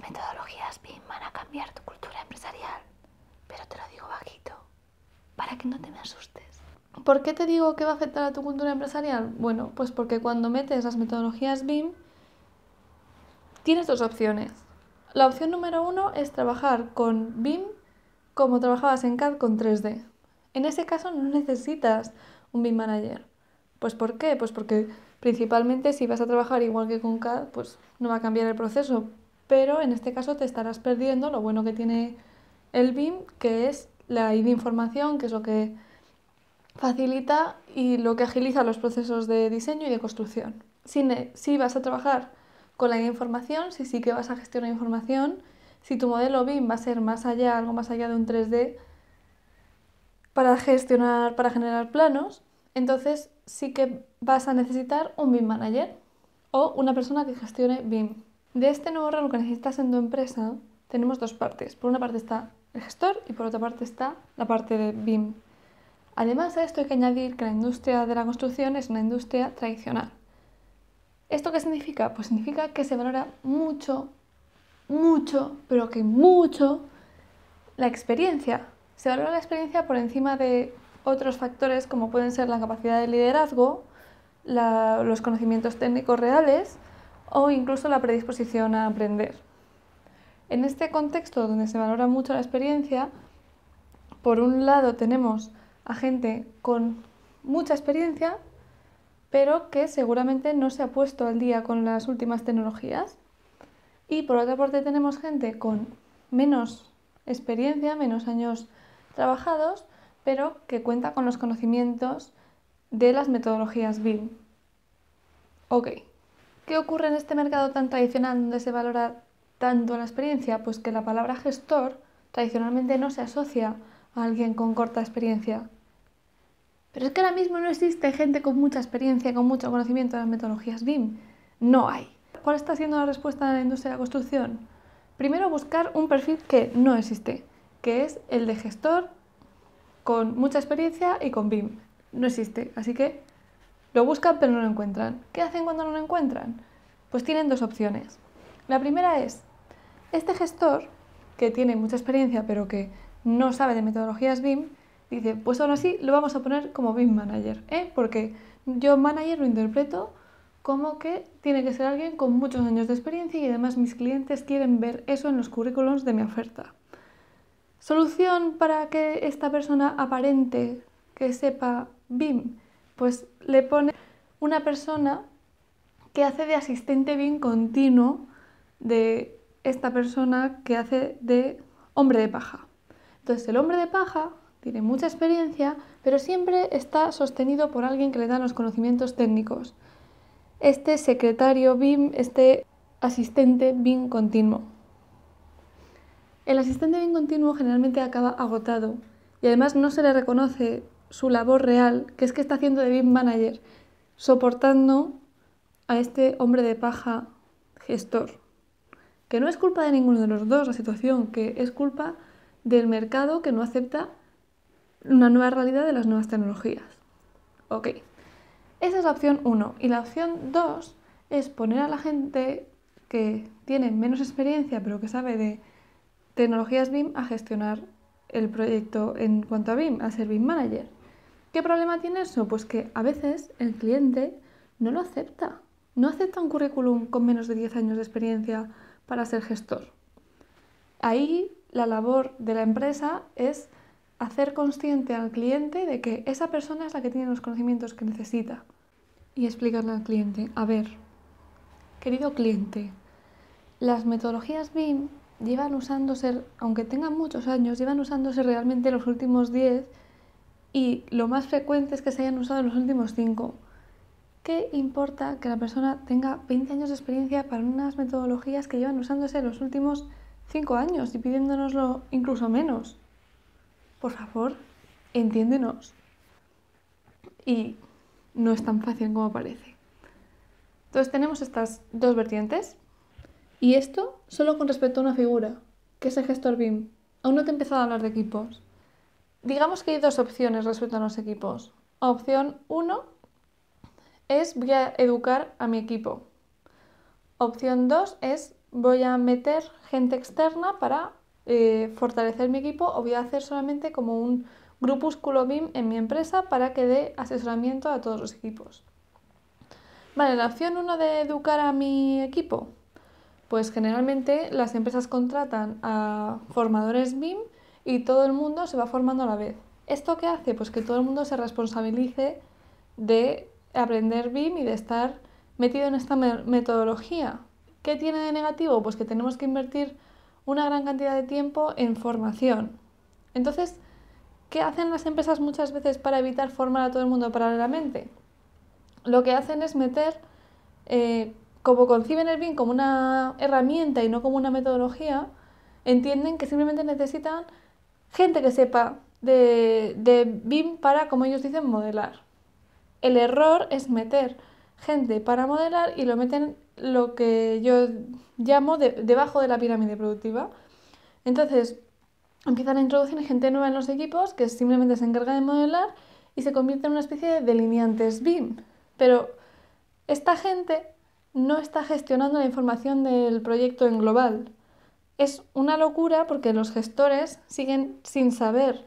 Las metodologías BIM van a cambiar tu cultura empresarial, pero te lo digo bajito, para que no te me asustes. ¿Por qué te digo que va a afectar a tu cultura empresarial? Bueno, pues porque cuando metes las metodologías BIM, tienes dos opciones. La opción número uno es trabajar con BIM como trabajabas en CAD con 3D. En ese caso no necesitas un BIM manager. ¿Pues por qué? Pues porque principalmente si vas a trabajar igual que con CAD, pues no va a cambiar el proceso, pero en este caso te estarás perdiendo lo bueno que tiene el BIM, que es la ID información, que es lo que facilita y lo que agiliza los procesos de diseño y de construcción. Si, si vas a trabajar con la ID información, si sí que vas a gestionar información, si tu modelo BIM va a ser más allá, algo más allá de un 3D, para gestionar, para generar planos, entonces sí que vas a necesitar un BIM manager o una persona que gestione BIM. De este nuevo rol que necesitas en tu empresa, tenemos dos partes. Por una parte está el gestor y por otra parte está la parte de BIM. Además a esto hay que añadir que la industria de la construcción es una industria tradicional. ¿Esto qué significa? Pues significa que se valora mucho, mucho, pero que mucho la experiencia. Se valora la experiencia por encima de otros factores como pueden ser la capacidad de liderazgo, los conocimientos técnicos reales, o incluso la predisposición a aprender. En este contexto donde se valora mucho la experiencia, por un lado tenemos a gente con mucha experiencia, pero que seguramente no se ha puesto al día con las últimas tecnologías. Y por otra parte tenemos gente con menos experiencia, menos años trabajados, pero que cuenta con los conocimientos de las metodologías BIM. Ok, ¿Qué ocurre en este mercado tan tradicional donde se valora tanto la experiencia? Pues que la palabra gestor tradicionalmente no se asocia a alguien con corta experiencia. Pero es que ahora mismo no existe gente con mucha experiencia, con mucho conocimiento de las metodologías BIM. No hay. ¿Cuál está siendo la respuesta de la industria de la construcción? Primero buscar un perfil que no existe, que es el de gestor con mucha experiencia y con BIM. No existe, así que lo buscan pero no lo encuentran. ¿Qué hacen cuando no lo encuentran? Pues tienen dos opciones. La primera es, este gestor, que tiene mucha experiencia pero que no sabe de metodologías BIM, dice, pues aún así lo vamos a poner como BIM Manager, ¿eh? porque yo manager lo interpreto como que tiene que ser alguien con muchos años de experiencia y además mis clientes quieren ver eso en los currículums de mi oferta. Solución para que esta persona aparente que sepa BIM pues le pone una persona que hace de asistente bien continuo de esta persona que hace de hombre de paja. Entonces el hombre de paja tiene mucha experiencia, pero siempre está sostenido por alguien que le da los conocimientos técnicos. Este secretario BIM, este asistente BIM continuo. El asistente BIM continuo generalmente acaba agotado y además no se le reconoce su labor real, que es que está haciendo de BIM manager, soportando a este hombre de paja gestor. Que no es culpa de ninguno de los dos la situación, que es culpa del mercado que no acepta una nueva realidad de las nuevas tecnologías. Ok, esa es la opción 1. Y la opción 2 es poner a la gente que tiene menos experiencia pero que sabe de tecnologías BIM a gestionar el proyecto en cuanto a BIM, a ser BIM Manager. ¿Qué problema tiene eso? Pues que a veces el cliente no lo acepta. No acepta un currículum con menos de 10 años de experiencia para ser gestor. Ahí la labor de la empresa es hacer consciente al cliente de que esa persona es la que tiene los conocimientos que necesita y explicarle al cliente, a ver, querido cliente, las metodologías BIM llevan usándose, aunque tengan muchos años, llevan usándose realmente los últimos 10 y lo más frecuente es que se hayan usado en los últimos cinco. ¿Qué importa que la persona tenga 20 años de experiencia para unas metodologías que llevan usándose en los últimos cinco años y pidiéndonoslo incluso menos? Por favor, entiéndenos. Y no es tan fácil como parece. Entonces tenemos estas dos vertientes y esto solo con respecto a una figura, que es el gestor BIM. Aún no te he empezado a hablar de equipos digamos que hay dos opciones respecto a los equipos. Opción 1 es voy a educar a mi equipo. Opción 2 es voy a meter gente externa para eh, fortalecer mi equipo o voy a hacer solamente como un grupúsculo BIM en mi empresa para que dé asesoramiento a todos los equipos. Vale, la opción 1 de educar a mi equipo. Pues generalmente las empresas contratan a formadores BIM y todo el mundo se va formando a la vez. ¿Esto qué hace? Pues que todo el mundo se responsabilice de aprender BIM y de estar metido en esta metodología. ¿Qué tiene de negativo? Pues que tenemos que invertir una gran cantidad de tiempo en formación. Entonces, ¿qué hacen las empresas muchas veces para evitar formar a todo el mundo paralelamente? Lo que hacen es meter, eh, como conciben el BIM como una herramienta y no como una metodología, entienden que simplemente necesitan gente que sepa de, BIM para, como ellos dicen, modelar. El error es meter gente para modelar y lo meten lo que yo llamo debajo de la pirámide productiva. Entonces, empiezan a introducir gente nueva en los equipos que simplemente se encarga de modelar y se convierte en una especie de delineantes BIM. Pero esta gente no está gestionando la información del proyecto en global. Es una locura porque los gestores siguen sin saber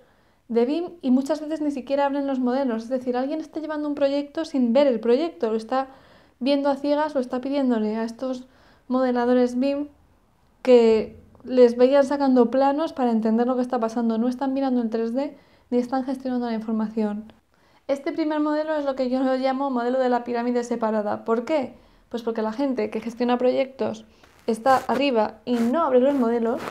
de BIM y muchas veces ni siquiera abren los modelos. Es decir, alguien está llevando un proyecto sin ver el proyecto, lo está viendo a ciegas, o está pidiéndole a estos modeladores BIM que les vayan sacando planos para entender lo que está pasando. No están mirando el 3D ni están gestionando la información. Este primer modelo es lo que yo lo llamo modelo de la pirámide separada. ¿Por qué? Pues porque la gente que gestiona proyectos está arriba y no abre los modelos,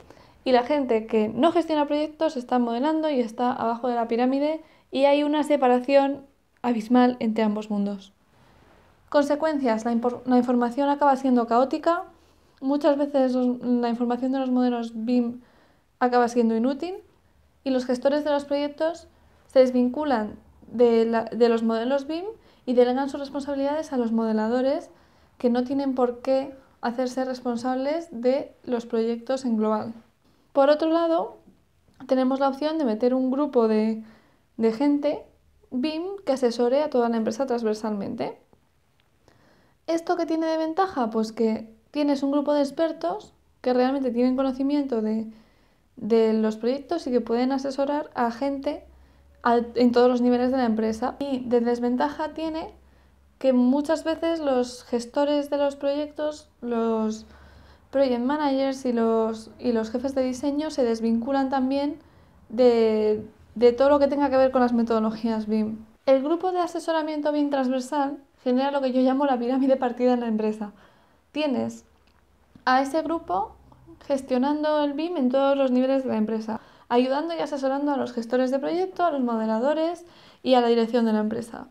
y la gente que no gestiona proyectos está modelando y está abajo de la pirámide, y hay una separación abismal entre ambos mundos. Consecuencias, la, información acaba siendo caótica, muchas veces la información de los modelos BIM acaba siendo inútil y los gestores de los proyectos se desvinculan de, de, los modelos BIM y delegan sus responsabilidades a los modeladores que no tienen por qué hacerse responsables de los proyectos en global. Por otro lado, tenemos la opción de meter un grupo de, gente, BIM, que asesore a toda la empresa transversalmente. ¿Esto qué tiene de ventaja? Pues que tienes un grupo de expertos que realmente tienen conocimiento de, los proyectos y que pueden asesorar a gente en todos los niveles de la empresa. Y de desventaja tiene que muchas veces los gestores de los proyectos, los project managers y los, jefes de diseño se desvinculan también de, de todo lo que tenga que ver con las metodologías BIM. El grupo de asesoramiento BIM transversal genera lo que yo llamo la pirámide partida en la empresa. Tienes a ese grupo gestionando el BIM en todos los niveles de la empresa, ayudando y asesorando a los gestores de proyecto, a los moderadores y a la dirección de la empresa.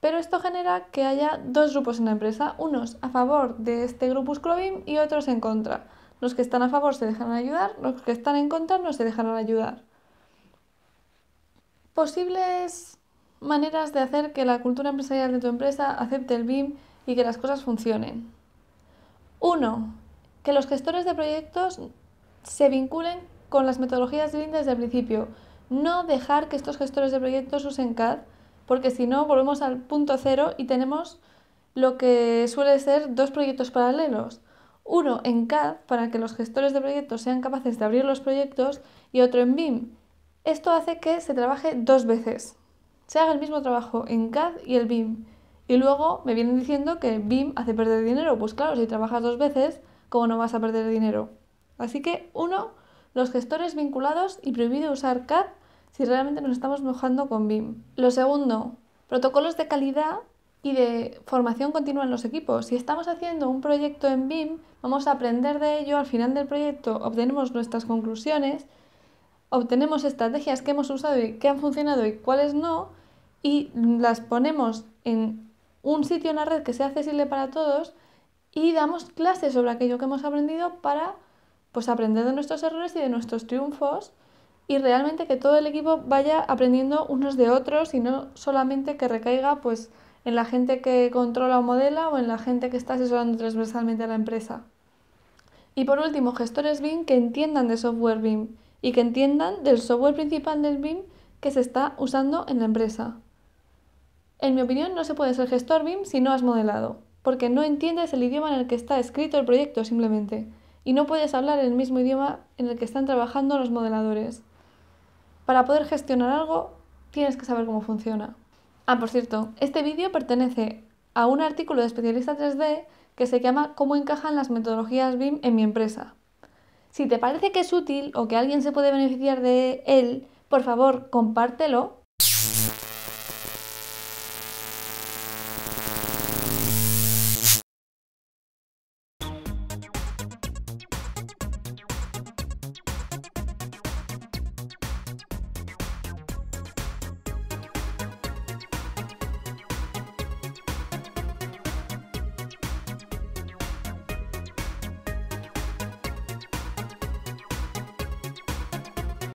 Pero esto genera que haya dos grupos en la empresa, unos a favor de este grupúsculo BIM y otros en contra. Los que están a favor se dejarán ayudar, los que están en contra no se dejarán ayudar. Posibles maneras de hacer que la cultura empresarial de tu empresa acepte el BIM y que las cosas funcionen. Uno, Que los gestores de proyectos se vinculen con las metodologías BIM desde el principio. No dejar que estos gestores de proyectos usen CAD porque si no volvemos al punto cero y tenemos lo que suele ser dos proyectos paralelos. Uno en CAD para que los gestores de proyectos sean capaces de abrir los proyectos y otro en BIM. Esto hace que se trabaje dos veces. Se haga el mismo trabajo en CAD y el BIM. Y luego me vienen diciendo que BIM hace perder dinero. Pues claro, si trabajas dos veces, ¿cómo no vas a perder dinero? Así que uno, los gestores vinculados y prohibido usar CAD si realmente nos estamos mojando con BIM. Lo segundo, protocolos de calidad y de formación continua en los equipos. Si estamos haciendo un proyecto en BIM, vamos a aprender de ello, al final del proyecto obtenemos nuestras conclusiones, obtenemos estrategias que hemos usado y que han funcionado y cuáles no, y las ponemos en un sitio en la red que sea accesible para todos y damos clases sobre aquello que hemos aprendido para pues, aprender de nuestros errores y de nuestros triunfos y realmente que todo el equipo vaya aprendiendo unos de otros y no solamente que recaiga pues en la gente que controla o modela o en la gente que está asesorando transversalmente a la empresa. Y por último, gestores BIM que entiendan de software BIM y que entiendan del software principal del BIM que se está usando en la empresa. En mi opinión, no se puede ser gestor BIM si no has modelado, porque no entiendes el idioma en el que está escrito el proyecto simplemente, y no puedes hablar el mismo idioma en el que están trabajando los modeladores. Para poder gestionar algo, tienes que saber cómo funciona. Ah, por cierto, este vídeo pertenece a un artículo de especialista 3D que se llama Cómo encajan las metodologías BIM en mi empresa. Si te parece que es útil o que alguien se puede beneficiar de él, por favor, compártelo